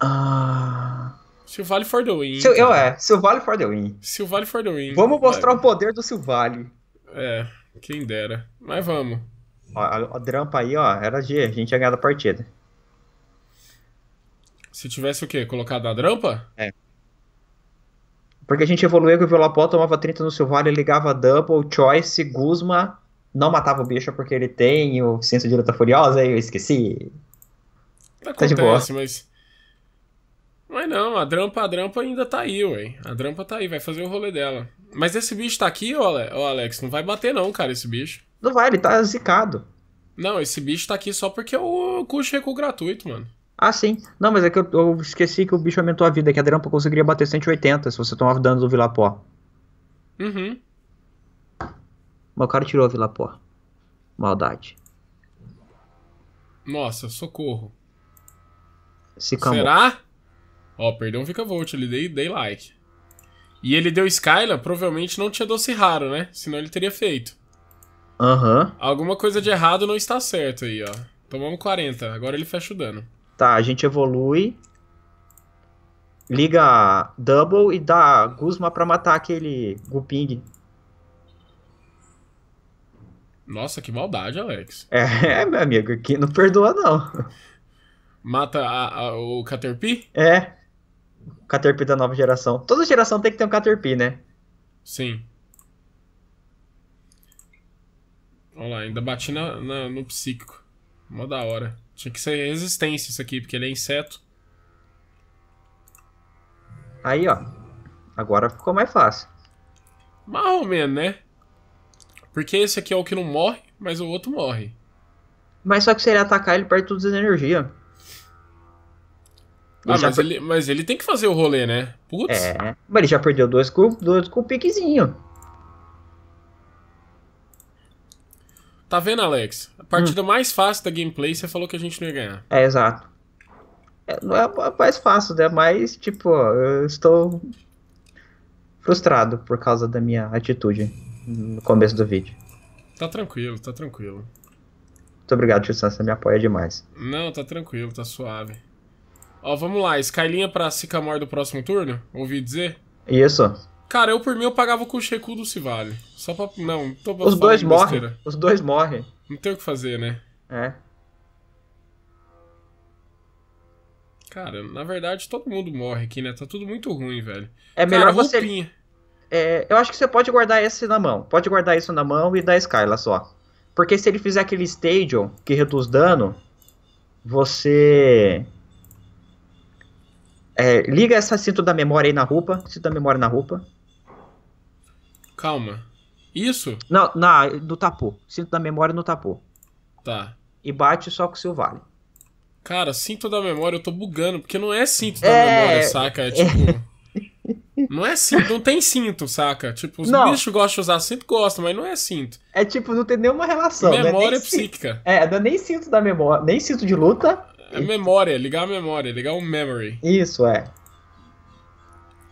Ah. Silvale for the win. Sil, eu é, Silvale for the win. Silvale for the win. Vamos mostrar é. o poder do Silvale. É, quem dera. Mas vamos. a, a Drampa aí, ó, era G, a gente ia ganhar da partida. Se tivesse o quê? Colocado a drampa? É. Porque a gente evoluiu que o Violapó tomava 30 no Silvale, ligava a Double, Choice, Guzma. Não matava o bicho porque ele tem o senso de luta furiosa e eu esqueci. Acontece, tá de boa. mas. Mas não, a Drampa, a Drampa ainda tá aí, ué. A Drampa tá aí, vai fazer o rolê dela. Mas esse bicho tá aqui, ô Alex, não vai bater não, cara, esse bicho. Não vai, ele tá zicado. Não, esse bicho tá aqui só porque o custo recuo gratuito, mano. Ah, sim. Não, mas é que eu, eu esqueci que o bicho aumentou a vida, que a Drampa conseguiria bater 180 se você tomava dano do Vilapó. Uhum. Mas o cara tirou a Vilapó. Maldade. Nossa, socorro. Se Será? Ó, perdeu um Volt ele dei, dei like. E ele deu Skyla, provavelmente não tinha doce raro, né? Senão ele teria feito. Aham. Uhum. Alguma coisa de errado não está certo aí, ó. Tomamos 40, agora ele fecha o dano. Tá, a gente evolui. Liga Double e dá Guzma pra matar aquele Guping. Nossa, que maldade, Alex. É, é, meu amigo, aqui não perdoa não. Mata a, a, o Caterpie? É. Caterpie da nova geração. Toda geração tem que ter um Caterpie, né? Sim. Olha lá, ainda bati na, na no psíquico. Mó da hora. Tinha que ser resistência isso aqui, porque ele é inseto. Aí, ó. Agora ficou mais fácil. Mal ou menos, né? Porque esse aqui é o que não morre, mas o outro morre. Mas só que se ele atacar, ele perde todas as energias. Ah, mas, per... ele, mas ele tem que fazer o rolê, né? Putz. É, mas ele já perdeu dois com, dois com o piquezinho. Tá vendo, Alex? A partida hum. mais fácil da gameplay, você falou que a gente não ia ganhar. É, exato. É, não é mais fácil, né? Mas, tipo, eu estou frustrado por causa da minha atitude no começo do vídeo. Tá tranquilo, tá tranquilo. Muito obrigado, Tio Sam, você me apoia demais. Não, tá tranquilo, tá suave. Ó, vamos lá, Skylinha pra Sicamore do próximo turno? Ouvi dizer? Isso. Cara, eu por mim eu pagava com o Sheku do Civale. Só pra. Não, tô Os dois morrem. Os dois morrem. Não tem o que fazer, né? É. Cara, na verdade todo mundo morre aqui, né? Tá tudo muito ruim, velho. É melhor Cara, você. Roupinha. É, eu acho que você pode guardar esse na mão. Pode guardar isso na mão e dar Skyla só. Porque se ele fizer aquele Stadium que reduz dano, você. É, liga essa cinto da memória aí na roupa. Cinto da memória na roupa. Calma. Isso? Não, na, no tapô. Cinto da memória no tapô. Tá. E bate só com o seu vale. Cara, cinto da memória, eu tô bugando, porque não é cinto da é... memória, saca? É, é. tipo. Não é cinto, não tem cinto, saca? Tipo, os não. bichos gostam de usar cinto, gostam, mas não é cinto. É tipo, não tem nenhuma relação. Né? Memória é psíquica. Cinto. É, não é nem cinto da memória, nem cinto de luta. É memória, ligar a memória, ligar o memory. Isso, é.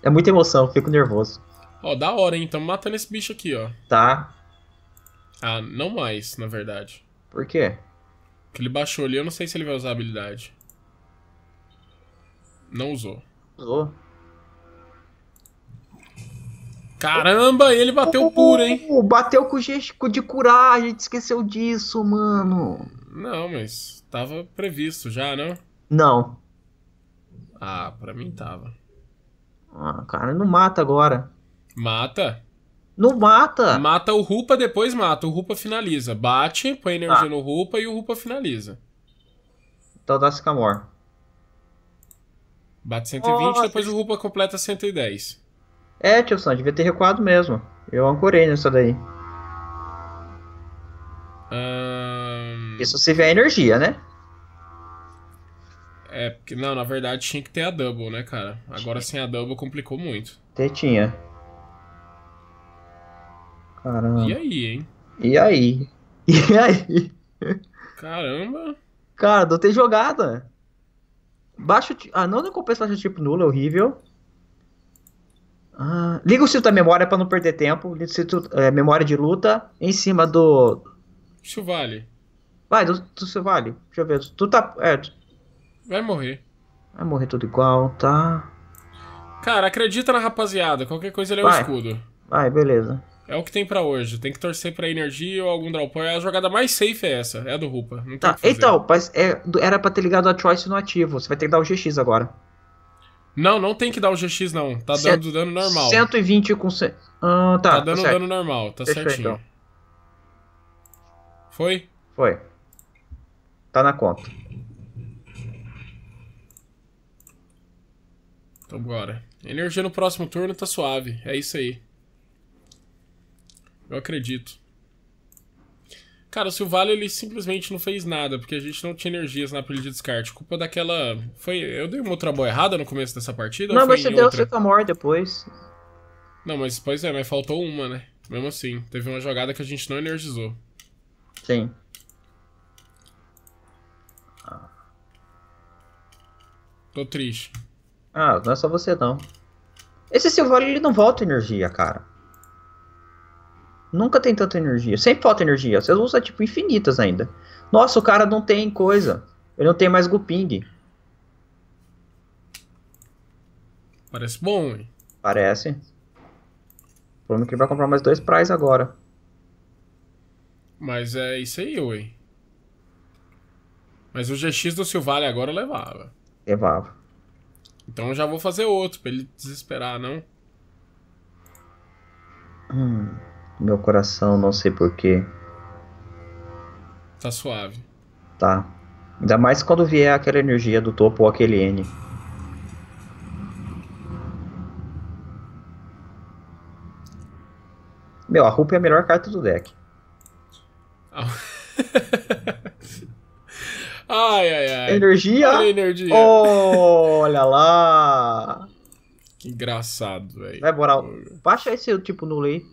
É muita emoção, fico nervoso. Ó, da hora, hein? Tamo matando esse bicho aqui, ó. Tá. Ah, não mais, na verdade. Por quê? Porque ele baixou ali, eu não sei se ele vai usar a habilidade. Não usou. Usou? Caramba, ele bateu oh, puro, hein? Bateu com o gesto de curar, a gente esqueceu disso, mano. Não, mas tava previsto já, não? Né? Não. Ah, pra mim tava. Ah, cara, não mata agora. Mata. Não mata. Mata o Rupa, depois mata. O Rupa finaliza. Bate, põe energia ah. no Rupa e o Rupa finaliza. Então dá Sycamore. Bate 120, Nossa. depois o Rupa completa 110. É, tio Sam, devia ter recuado mesmo. Eu ancorei nessa daí. Hum... Isso se vê a energia, né? É, porque, não, na verdade tinha que ter a double, né, cara? Agora tinha. sem a double complicou muito. tinha. Caramba. E aí, hein? E aí? E aí? Caramba. Cara, não tem jogada. Baixo. Ah, não, não compensa baixo tipo nulo, é horrível. Ah, liga o cinto da memória para não perder tempo. Liga o cinto, é, memória de luta em cima do. Chuvale. Vai, do, do Chuvale. Deixa eu ver. Tu tá. É, tu... Vai morrer. Vai morrer tudo igual, tá? Cara, acredita na rapaziada. Qualquer coisa ele é o um escudo. Vai, beleza. É o que tem para hoje. Tem que torcer pra energia ou algum draw point. A jogada mais safe é essa, é a do Rupa. Não tá, então, mas é, era pra ter ligado a Choice no ativo. Você vai ter que dar o GX agora. Não, não tem que dar o GX, não. Tá Cent... dando dano normal. 120 com. Ce... Ah, tá. Tá, tá dando dano normal, tá Fechou, certinho. Então. Foi? Foi. Tá na conta. Então bora. Energia no próximo turno tá suave. É isso aí. Eu acredito. Cara, se o Vale ele simplesmente não fez nada, porque a gente não tinha energias na pilha de descarte. Culpa daquela. Foi. Eu dei uma outra boa errada no começo dessa partida? Não, mas você deu outra? a maior depois. Não, mas pois é, mas faltou uma, né? Mesmo assim, teve uma jogada que a gente não energizou. Sim. Tô triste. Ah, não é só você não. Esse Silvório ele não volta energia, cara. Nunca tem tanta energia. Sempre falta energia. Vocês usam tipo infinitas ainda. Nossa, o cara não tem coisa. Ele não tem mais Guping. Parece bom, hein? Parece. O é que ele vai comprar mais dois prais agora. Mas é isso aí, ui. Mas o GX do Silvale agora levava. Levava. Então eu já vou fazer outro pra ele desesperar, não? Hum. Meu coração, não sei porquê. Tá suave. Tá. Ainda mais quando vier aquela energia do topo ou aquele N. Meu, a Rupa é a melhor carta do deck. ai, ai, ai. Energia? Olha, energia. olha lá. Que engraçado, velho. Vai, moral. Baixa esse tipo nulo aí.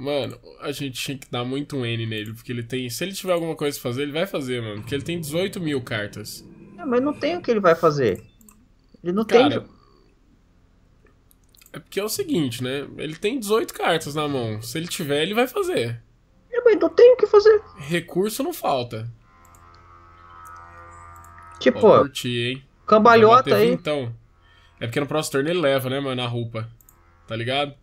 Mano, a gente tinha que dar muito um N nele, porque ele tem. Se ele tiver alguma coisa pra fazer, ele vai fazer, mano. Porque ele tem 18 mil cartas. É, mas não tem o que ele vai fazer. Ele não Cara, tem. É porque é o seguinte, né? Ele tem 18 cartas na mão. Se ele tiver, ele vai fazer. É, mas não tem o que fazer. Recurso não falta. Tipo, Pô, hein? cambalhota aí. Então. É porque no próximo turno ele leva, né, mano, a roupa. Tá ligado?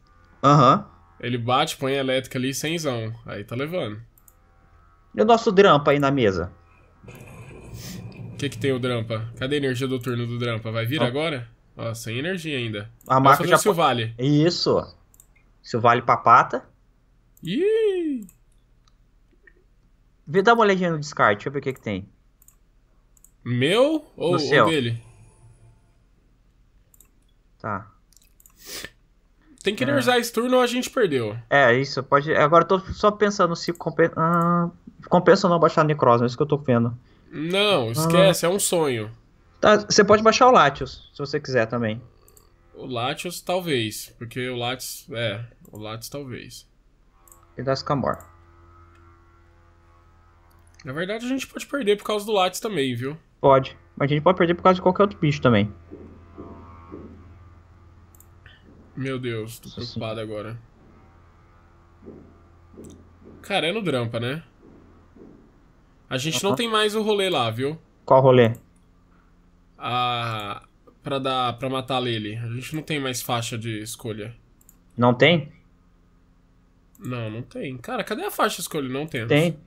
Aham. Uhum. Ele bate, põe a elétrica ali, sem zão. Aí tá levando. E o nosso Drampa aí na mesa? O que que tem o Drampa? Cadê a energia do turno do Drampa? Vai vir ah. agora? Ó, sem energia ainda. A Vai marca já... Silvale. Isso. Se pra papata. Ih! Vê, dá uma olhadinha no descarte, deixa eu ver o que que tem. Meu ou, ou dele? Tá tem que energizar é. esse turno ou a gente perdeu. É, isso. Pode... Agora eu tô só pensando se compensa. Ah, compensa ou não baixar a Necrozma, é isso que eu tô vendo. Não, ah. esquece, ah. é um sonho. Tá, você pode baixar o Latios, se você quiser também. O Latios, talvez. Porque o Latios. É, o Latios talvez. E das Scamor. Na verdade, a gente pode perder por causa do Latios também, viu? Pode. Mas a gente pode perder por causa de qualquer outro bicho também. Meu Deus, tô é preocupado assim. agora. Cara, é no Drampa, né? A gente uhum. não tem mais o rolê lá, viu? Qual rolê? Ah, pra dar, para matar Lele. A gente não tem mais faixa de escolha. Não tem? Não, não tem. Cara, cadê a faixa de escolha? Não temos. Tem.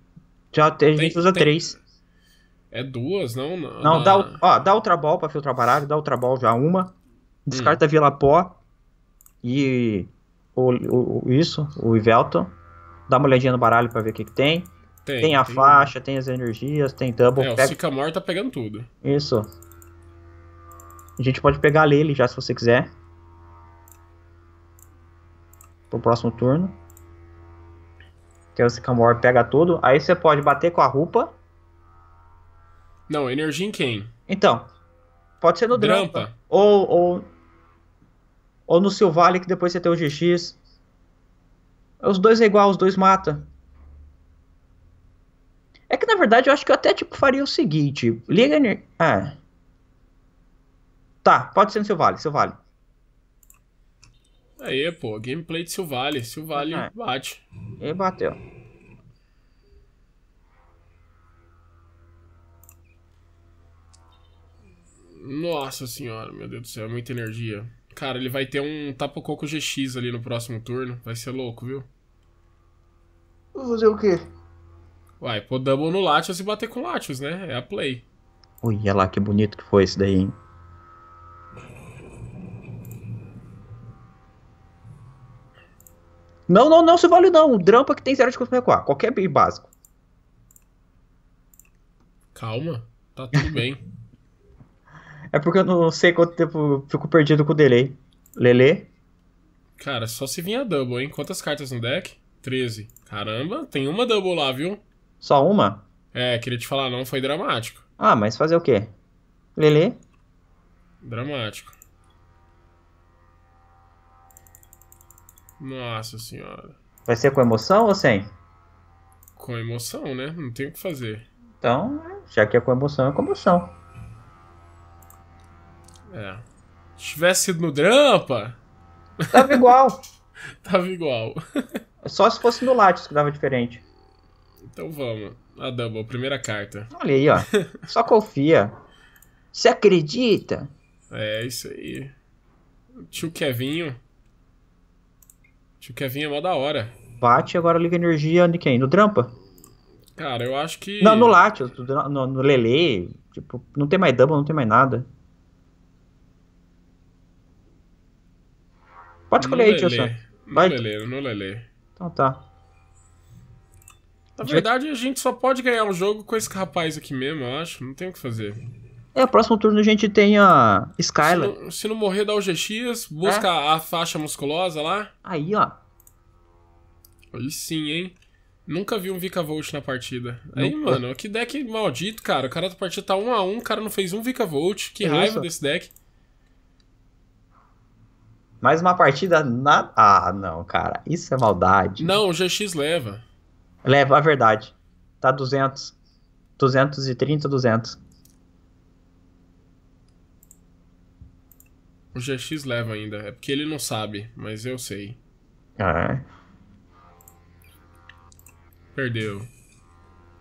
Já tem, a gente usa tem. três. É duas, não? Não, dá, ó, dá Ultra Ball pra filtrar baralho, dá outra Ball já uma. Hum. Descarta hum. Vila Pó, e o, o, isso, o Ivelton. Dá uma olhadinha no baralho para ver o que, que tem. Tem, tem a tem... faixa, tem as energias, tem double. É, pega... o Sicamore tá pegando tudo. Isso. A gente pode pegar a Lily já se você quiser. Pro próximo turno. Que o Sicamore pega tudo. Aí você pode bater com a Rupa. Não, energia em quem? Então. Pode ser no Drampa. Drampa. Ou, ou ou no seu vale que depois você tem o GX. Os dois é igual, os dois mata. É que na verdade eu acho que eu até tipo faria o seguinte, liga ener... ah. Tá, pode ser no seu vale, seu vale. Aí, pô, gameplay de Silvale. Silvale ah, bate. E bateu. Nossa senhora, meu Deus do céu, é muita energia. Cara, ele vai ter um Tapa Coco GX ali no próximo turno. Vai ser louco, viu? Vou fazer o quê? Vai, pô, double no Latios e bater com Latios, né? É a play. Ui, olha lá que bonito que foi esse daí, hein? Não, não, não se vale não. Um Drampa que tem zero de custo recuar. Qualquer básico. Calma, tá tudo bem. É porque eu não sei quanto tempo fico perdido com o delay. Lele? Cara, só se vinha double, hein? Quantas cartas no deck? 13. Caramba, tem uma double lá, viu? Só uma? É, queria te falar, não foi dramático. Ah, mas fazer o quê? Lele? Dramático. Nossa senhora. Vai ser com emoção ou sem? Com emoção, né? Não tem o que fazer. Então, já que é com emoção, é com emoção. É. Se tivesse sido no Drampa. Tava igual. Tava igual. Só se fosse no Lattes que dava diferente. Então vamos. A double, primeira carta. Olha aí, ó. Só confia. Você acredita? É, isso aí. Tio Kevinho. Tio Kevinho é mó da hora. Bate agora liga energia de quem? No Drampa? Cara, eu acho que. Não, no Latios, no, no Lele. Tipo, não tem mais double, não tem mais nada. Pode escolher no aí, tio Sam. Vai. No Lele, no Lele. Então tá. Na verdade, a gente só pode ganhar o um jogo com esse rapaz aqui mesmo, eu acho. Não tem o que fazer. É, próximo turno a gente tem a Skylar. Se não, se não morrer, dá o GX, busca é? a faixa musculosa lá. Aí, ó. Aí sim, hein? Nunca vi um Vika Volt na partida. Não, Aí, mano, que deck maldito, cara. O cara da partida tá 1x1, um o cara não fez um Vika Volt. Que é raiva isso? desse deck. Mais uma partida na. Ah, não, cara. Isso é maldade. Não, o GX leva. Leva, a verdade. Tá 200. 230, 200. O GX leva ainda. É porque ele não sabe, mas eu sei. Ah. Perdeu.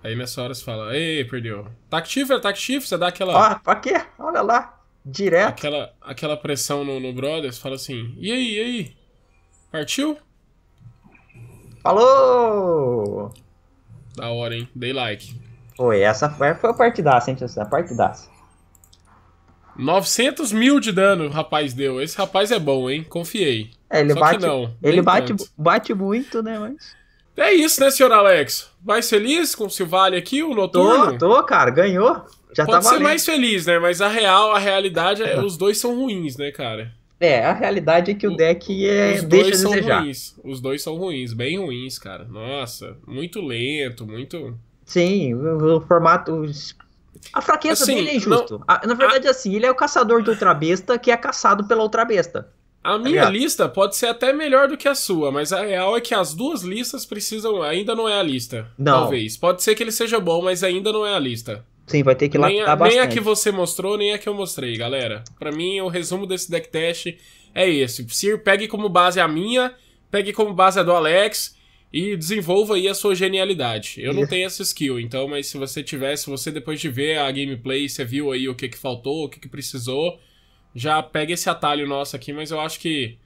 Aí nessa hora você fala, ei, perdeu. Tá ativo, é, tá ativo, você dá aquela. Tá ah, pra quê? Olha lá. Direto. Aquela, aquela pressão no, no Brothers fala assim: e aí, e aí? Partiu? Falou! Da hora, hein? Dei like. Foi, essa foi, foi a partidaça, hein, A partidaça. 900 mil de dano o rapaz deu. Esse rapaz é bom, hein? Confiei. É, ele Só bate, não, Ele bate, bate muito, né? Mas... É isso, né, senhor Alex? Mais feliz com o Silvale aqui, o noturno? Tô, tô, cara. Ganhou já Pode ser mais feliz, né? Mas a real, a realidade é, é os dois são ruins, né, cara? É, a realidade é que o deck é. Os dois são desejar. ruins. Os dois são ruins, bem ruins, cara. Nossa, muito lento, muito. Sim, o, o formato. A fraqueza assim, dele é injusto. Não, a, na verdade, a... assim, ele é o caçador de outra besta que é caçado pela outra besta. A tá minha é lista pode ser até melhor do que a sua, mas a real é que as duas listas precisam. Ainda não é a lista. Não. Talvez. Pode ser que ele seja bom, mas ainda não é a lista. Sim, vai ter que nem lactar bastante. Nem a que você mostrou, nem a que eu mostrei, galera. Para mim, o resumo desse deck test é esse. Sir, pegue como base a minha, pegue como base a do Alex e desenvolva aí a sua genialidade. Eu Isso. não tenho essa skill, então, mas se você tivesse, você depois de ver a gameplay, você viu aí o que, que faltou, o que, que precisou, já pega esse atalho nosso aqui, mas eu acho que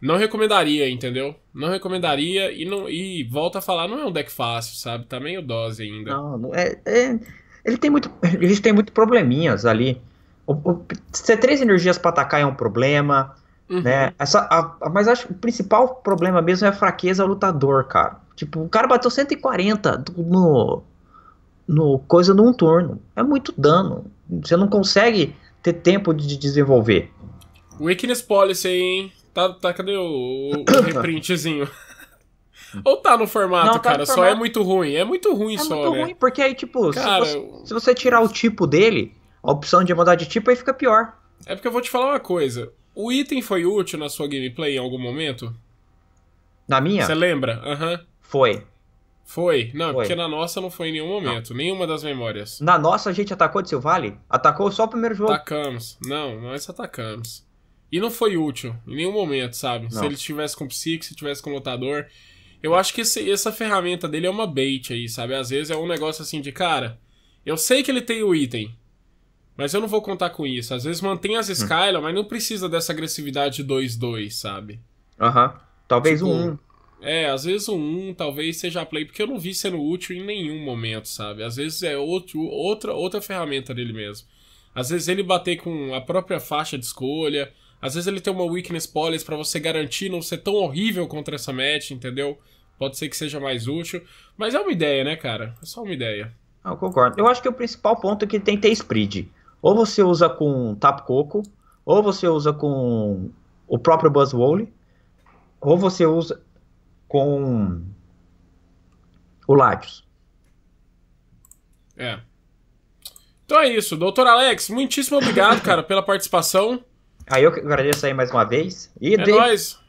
não recomendaria, entendeu? Não recomendaria e não e volta a falar, não é um deck fácil, sabe? Tá meio dose ainda. Não, é, é ele tem muito, eles têm muito probleminhas ali. O, o, ter três energias para atacar é um problema. Uhum. Né? Essa, a, a, mas acho que o principal problema mesmo é a fraqueza lutador, cara. Tipo, o cara bateu 140 no, no coisa num turno. É muito dano. Você não consegue ter tempo de desenvolver. Weakness Policy, hein? Tá, tá cadê o, o reprintzinho? Ou tá no formato, não, tá cara, no formato. só é muito ruim. É muito ruim é só, muito né? ruim, porque aí, tipo, cara, se, você, se você tirar o tipo dele, a opção de mudar de tipo aí fica pior. É porque eu vou te falar uma coisa. O item foi útil na sua gameplay em algum momento? Na minha? Você lembra? Aham. Uhum. Foi. Foi. Não, foi. porque na nossa não foi em nenhum momento. Não. Nenhuma das memórias. Na nossa a gente atacou de seu vale? Atacou só o primeiro jogo. Atacamos. Não, nós atacamos. E não foi útil em nenhum momento, sabe? Não. Se ele estivesse com o Psique, se estivesse com o Lutador. Eu acho que esse, essa ferramenta dele é uma bait aí, sabe? Às vezes é um negócio assim de, cara, eu sei que ele tem o item, mas eu não vou contar com isso. Às vezes mantém as Skylar, hum. mas não precisa dessa agressividade 2-2, sabe? Aham. Uhum. Talvez tipo, um 1. É, às vezes o um 1 talvez seja a play, porque eu não vi sendo útil em nenhum momento, sabe? Às vezes é outro, outra, outra ferramenta dele mesmo. Às vezes ele bater com a própria faixa de escolha. Às vezes ele tem uma weakness policy para você garantir não ser tão horrível contra essa match, entendeu? Pode ser que seja mais útil, mas é uma ideia, né, cara? É só uma ideia. Ah, eu concordo. Eu acho que o principal ponto é que tem que ter spread. Ou você usa com coco, ou você usa com o próprio Buzzwole, ou você usa com o Latios. É. Então é isso. Doutor Alex, muitíssimo obrigado, cara, pela participação. Aí eu que agradeço aí mais uma vez. E é de... nóis.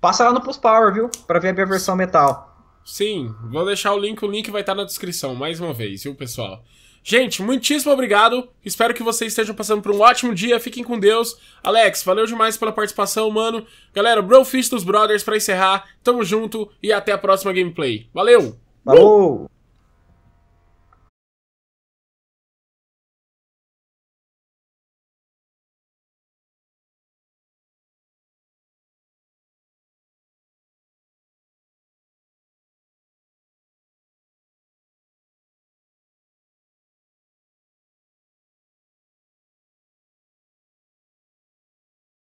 Passa lá no Plus Power, viu? Pra ver a minha versão metal. Sim, vou deixar o link, o link vai estar tá na descrição, mais uma vez, viu, pessoal? Gente, muitíssimo obrigado. Espero que vocês estejam passando por um ótimo dia. Fiquem com Deus. Alex, valeu demais pela participação, mano. Galera, Brofist dos Brothers pra encerrar. Tamo junto e até a próxima gameplay. Valeu! Falou! Uh!